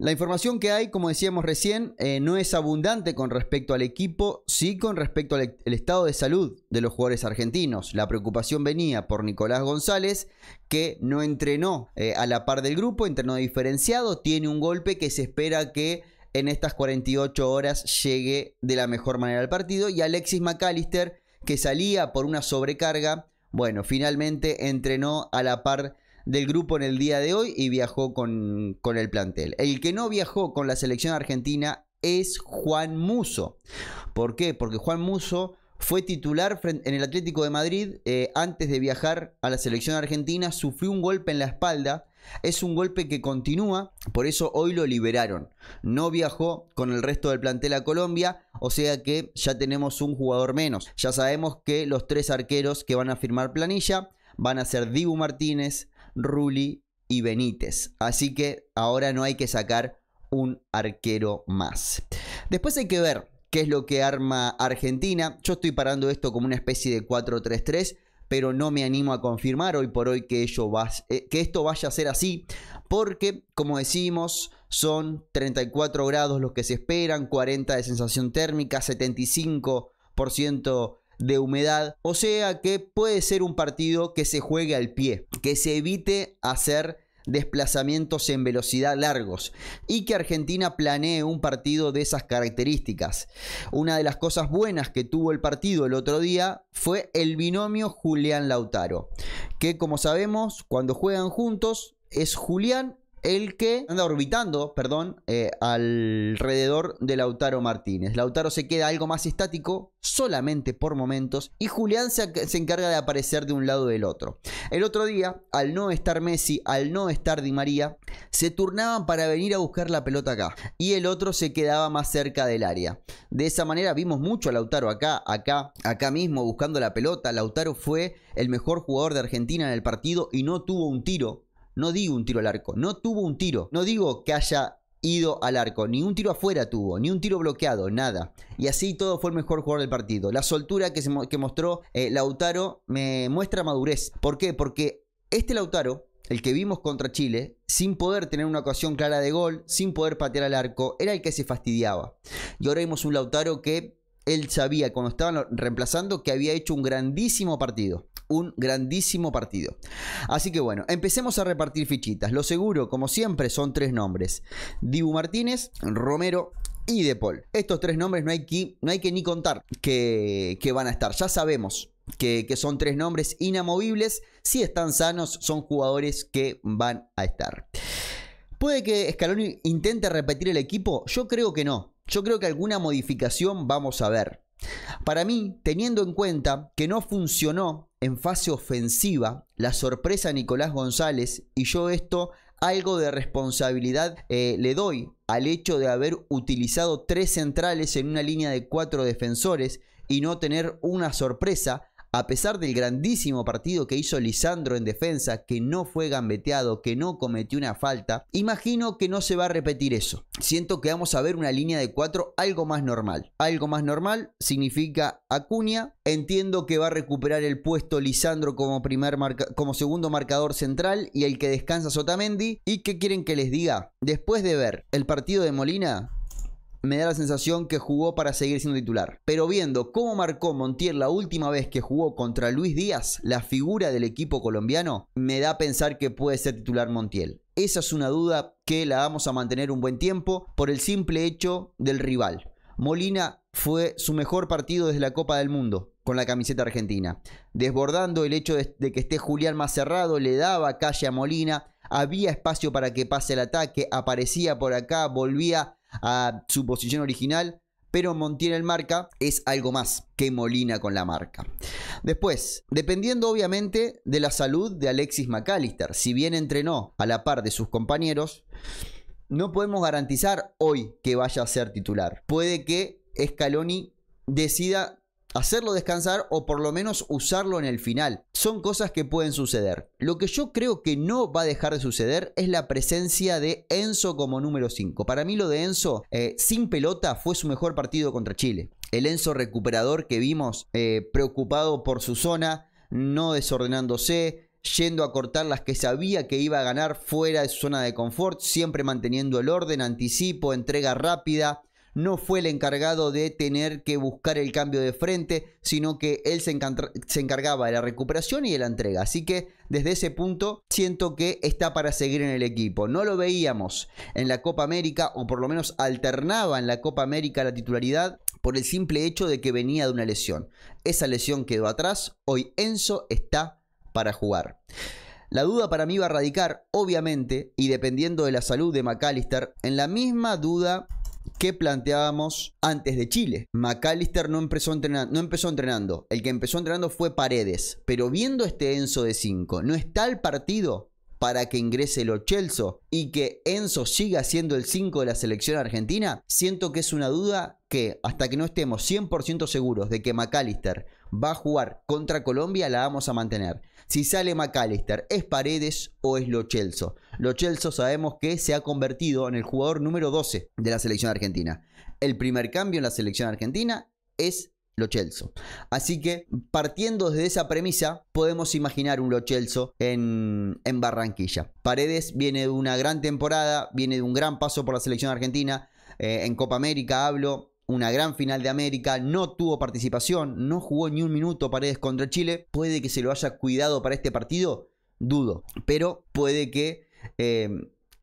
La información que hay, como decíamos recién, eh, no es abundante con respecto al equipo, sí con respecto al estado de salud de los jugadores argentinos. La preocupación venía por Nicolás González, que no entrenó eh, a la par del grupo, entrenó diferenciado, tiene un golpe que se espera que en estas 48 horas llegue de la mejor manera al partido, y Alexis McAllister, que salía por una sobrecarga, bueno, finalmente entrenó a la par del grupo en el día de hoy y viajó con, con el plantel. El que no viajó con la selección argentina es Juan Muso. ¿Por qué? Porque Juan Muso fue titular en el Atlético de Madrid eh, antes de viajar a la selección argentina, sufrió un golpe en la espalda. Es un golpe que continúa, por eso hoy lo liberaron. No viajó con el resto del plantel a Colombia, o sea que ya tenemos un jugador menos. Ya sabemos que los tres arqueros que van a firmar planilla van a ser Dibu Martínez, Rulli y Benítez. Así que ahora no hay que sacar un arquero más. Después hay que ver qué es lo que arma Argentina. Yo estoy parando esto como una especie de 4-3-3, pero no me animo a confirmar hoy por hoy que, eh, que esto vaya a ser así, porque como decimos, son 34 grados los que se esperan, 40 de sensación térmica, 75% de humedad. O sea que puede ser un partido que se juegue al pie, que se evite hacer desplazamientos en velocidad largos y que Argentina planee un partido de esas características. Una de las cosas buenas que tuvo el partido el otro día fue el binomio Julián Lautaro, que como sabemos cuando juegan juntos es Julián el que anda orbitando, perdón, eh, alrededor de Lautaro Martínez. Lautaro se queda algo más estático, solamente por momentos, y Julián se, se, encarga de aparecer de un lado del otro. El otro día, al no estar Messi, al no estar Di María, se turnaban para venir a buscar la pelota acá, y el otro se quedaba más cerca del área. De esa manera vimos mucho a Lautaro acá, acá, acá mismo, buscando la pelota. Lautaro fue el mejor jugador de Argentina en el partido y no tuvo un tiro no digo un tiro al arco, no tuvo un tiro, no digo que haya ido al arco, ni un tiro afuera tuvo, ni un tiro bloqueado, nada. Y así todo fue el mejor jugador del partido. La soltura que, se mostró eh, Lautaro me muestra madurez. ¿Por qué? Porque este Lautaro, el que vimos contra Chile, sin poder tener una ocasión clara de gol, sin poder patear al arco, era el que se fastidiaba. Y ahora vimos un Lautaro que él sabía cuando estaban reemplazando que había hecho un grandísimo partido un grandísimo partido. Así que bueno, empecemos a repartir fichitas. Lo seguro, como siempre, son tres nombres. Dibu Martínez, Romero y De Paul. Estos tres nombres no hay que, hay que ni contar que, van a estar. Ya sabemos que, que, son tres nombres inamovibles. Si están sanos, son jugadores que van a estar. ¿Puede que Scaloni intente repetir el equipo? Yo creo que no. Yo creo que alguna modificación vamos a ver. Para mí, teniendo en cuenta que no funcionó en fase ofensiva, la sorpresa a Nicolás González y yo esto algo de responsabilidad eh, le doy al hecho de haber utilizado tres centrales en una línea de cuatro defensores y no tener una sorpresa a pesar del grandísimo partido que hizo Lisandro en defensa, que no fue gambeteado, que no cometió una falta, imagino que no se va a repetir eso. Siento que vamos a ver una línea de cuatro algo más normal. Algo más normal significa Acuña. Entiendo que va a recuperar el puesto Lisandro como, primer como segundo marcador central y el que descansa Sotamendi. ¿Y qué quieren que les diga? Después de ver el partido de Molina, me da la sensación que jugó para seguir siendo titular. Pero viendo cómo marcó Montiel la última vez que jugó contra Luis Díaz, la figura del equipo colombiano, me da a pensar que puede ser titular Montiel. Esa es una duda que la vamos a mantener un buen tiempo por el simple hecho del rival. Molina fue su mejor partido desde la Copa del Mundo con la camiseta argentina. Desbordando el hecho de, que esté Julián más cerrado, le daba calle a Molina, había espacio para que pase el ataque, aparecía por acá, volvía a su posición original, pero Montiel el marca es algo más que Molina con la marca. Después, dependiendo obviamente de la salud de Alexis McAllister, si bien entrenó a la par de sus compañeros, no podemos garantizar hoy que vaya a ser titular. Puede que Scaloni decida hacerlo descansar o por lo menos usarlo en el final. Son cosas que pueden suceder. Lo que yo creo que no va a dejar de suceder es la presencia de Enzo como número 5. Para mí lo de Enzo eh, sin pelota fue su mejor partido contra Chile. El Enzo recuperador que vimos eh, preocupado por su zona, no desordenándose, yendo a cortar las que sabía que iba a ganar fuera de su zona de confort, siempre manteniendo el orden, anticipo, entrega rápida, no fue el encargado de tener que buscar el cambio de frente, sino que él se, encargaba de la recuperación y de la entrega. Así que desde ese punto siento que está para seguir en el equipo. No lo veíamos en la Copa América, o por lo menos alternaba en la Copa América la titularidad por el simple hecho de que venía de una lesión. Esa lesión quedó atrás, hoy Enzo está para jugar. La duda para mí va a radicar, obviamente, y dependiendo de la salud de McAllister, en la misma duda que planteábamos antes de Chile. McAllister no empezó, entrenando, no empezó entrenando. El que empezó entrenando fue Paredes. Pero viendo este Enzo de 5, ¿no está el partido para que ingrese el Chelso y que Enzo siga siendo el 5 de la selección argentina? Siento que es una duda que hasta que no estemos 100% seguros de que McAllister va a jugar contra Colombia, la vamos a mantener. Si sale McAllister, ¿es Paredes o es Lochelso? Lochelso sabemos que se ha convertido en el jugador número 12 de la selección argentina. El primer cambio en la selección argentina es Lochelso. Así que partiendo desde esa premisa, podemos imaginar un Lochelso en, en Barranquilla. Paredes viene de una gran temporada, viene de un gran paso por la selección argentina. Eh, en Copa América hablo, una gran final de América, no tuvo participación, no jugó ni un minuto Paredes contra Chile, puede que se lo haya cuidado para este partido, dudo, pero puede que... Eh,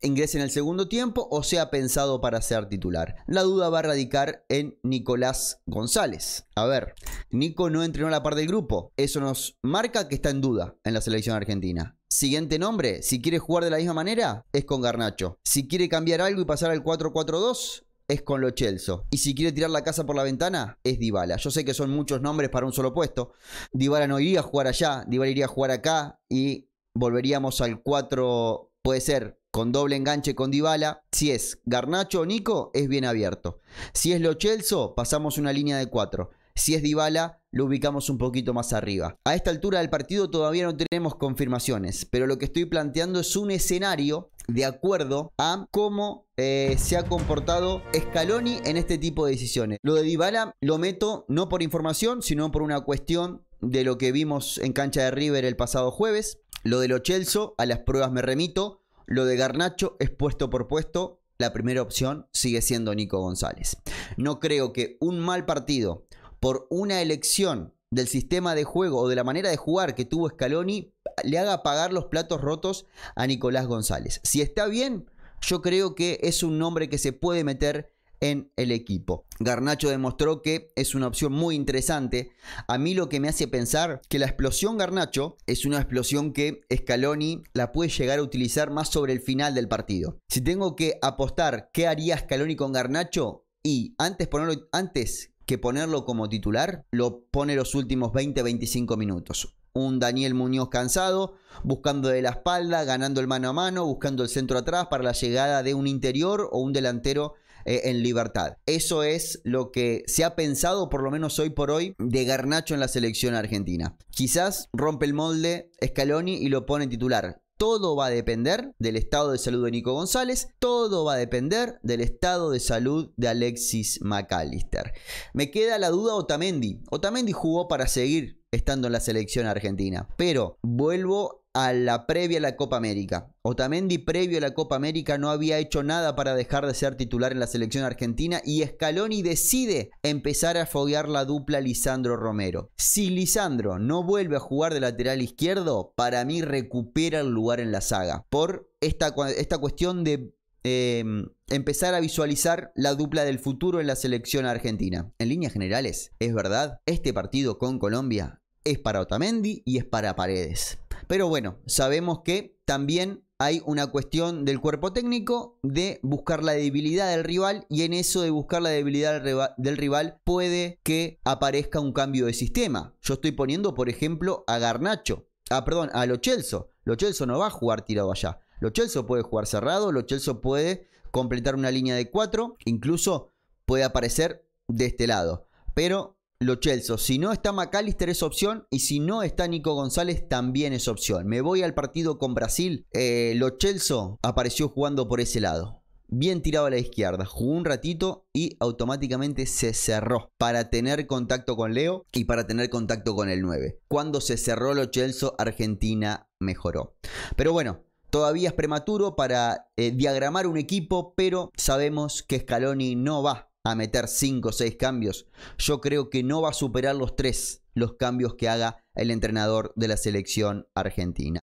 ingrese en el segundo tiempo o sea pensado para ser titular. La duda va a radicar en Nicolás González. A ver, Nico no entrenó a la par del grupo. Eso nos marca que está en duda en la selección argentina. Siguiente nombre, si quiere jugar de la misma manera, es con Garnacho. Si quiere cambiar algo y pasar al 4-4-2, es con Lo Celso. Y si quiere tirar la casa por la ventana, es Dybala. Yo sé que son muchos nombres para un solo puesto. Dybala no iría a jugar allá, Dybala iría a jugar acá y volveríamos al 4, puede ser con doble enganche con Dybala. Si es Garnacho o Nico, es bien abierto. Si es Lo Celso, pasamos una línea de 4. Si es Dybala, lo ubicamos un poquito más arriba. A esta altura del partido todavía no tenemos confirmaciones, pero lo que estoy planteando es un escenario de acuerdo a cómo eh, se ha comportado Scaloni en este tipo de decisiones. Lo de Dybala lo meto no por información, sino por una cuestión de lo que vimos en cancha de River el pasado jueves. Lo de Lo Chelso, a las pruebas me remito. Lo de Garnacho es puesto por puesto. La primera opción sigue siendo Nico González. No creo que un mal partido por una elección del sistema de juego o de la manera de jugar que tuvo Scaloni le haga pagar los platos rotos a Nicolás González. Si está bien, yo creo que es un nombre que se puede meter en el equipo. Garnacho demostró que es una opción muy interesante. A mí lo que me hace pensar que la explosión Garnacho es una explosión que Scaloni la puede llegar a utilizar más sobre el final del partido. Si tengo que apostar qué haría Scaloni con Garnacho y antes ponerlo antes que ponerlo como titular, lo pone los últimos 20-25 minutos. Un Daniel Muñoz cansado, buscando de la espalda, ganando el mano a mano, buscando el centro atrás para la llegada de un interior o un delantero eh, en libertad. Eso es lo que se ha pensado, por lo menos hoy por hoy, de Garnacho en la selección argentina. Quizás rompe el molde Scaloni y lo pone titular. Todo va a depender del estado de salud de Nico González, todo va a depender del estado de salud de Alexis McAllister. Me queda la duda Otamendi. Otamendi jugó para seguir estando en la selección argentina, pero vuelvo a la previa a la Copa América. Otamendi previo a la Copa América no había hecho nada para dejar de ser titular en la selección argentina y Scaloni decide empezar a foguear la dupla Lisandro Romero. Si Lisandro no vuelve a jugar de lateral izquierdo, para mí recupera el lugar en la saga por esta, esta cuestión de em, empezar a visualizar la dupla del futuro en la selección argentina. En líneas generales, es verdad, este partido con Colombia es para Otamendi y es para Paredes. Pero bueno, sabemos que también hay una cuestión del cuerpo técnico de buscar la debilidad del rival y en eso de buscar la debilidad del rival puede que aparezca un cambio de sistema. Yo estoy poniendo, por ejemplo, a Garnacho, ah, perdón, a Lochelso. Lochelso no va a jugar tirado allá. Lochelso puede jugar cerrado, Lochelso puede completar una línea de cuatro incluso puede aparecer de este lado. Pero lo chelso Si no está McAllister es opción y si no está Nico González también es opción. Me voy al partido con Brasil. Eh, Lo chelso apareció jugando por ese lado. Bien tirado a la izquierda, jugó un ratito y automáticamente se cerró para tener contacto con Leo y para tener contacto con el 9. Cuando se cerró Lo chelso Argentina mejoró. Pero bueno, todavía es prematuro para eh, diagramar un equipo, pero sabemos que Scaloni no va a meter 5 o 6 cambios, yo creo que no va a superar los 3 los cambios que haga el entrenador de la selección argentina.